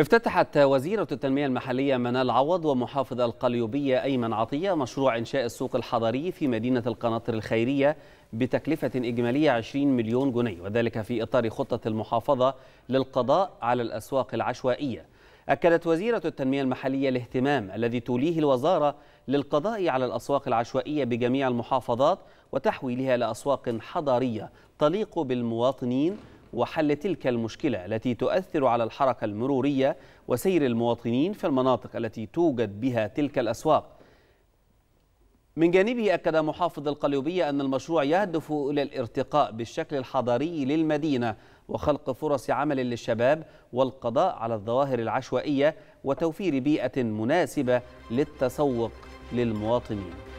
افتتحت وزيرة التنمية المحلية منال عوض ومحافظ القليوبية أيمن عطية مشروع إنشاء السوق الحضري في مدينة القناطر الخيرية بتكلفة إجمالية 20 مليون جنيه وذلك في إطار خطة المحافظة للقضاء على الأسواق العشوائية أكدت وزيرة التنمية المحلية الاهتمام الذي توليه الوزارة للقضاء على الأسواق العشوائية بجميع المحافظات وتحويلها لأسواق حضارية تليق بالمواطنين وحل تلك المشكلة التي تؤثر على الحركة المرورية وسير المواطنين في المناطق التي توجد بها تلك الأسواق من جانبه أكد محافظ القليوبية أن المشروع يهدف إلى الارتقاء بالشكل الحضاري للمدينة وخلق فرص عمل للشباب والقضاء على الظواهر العشوائية وتوفير بيئة مناسبة للتسوق للمواطنين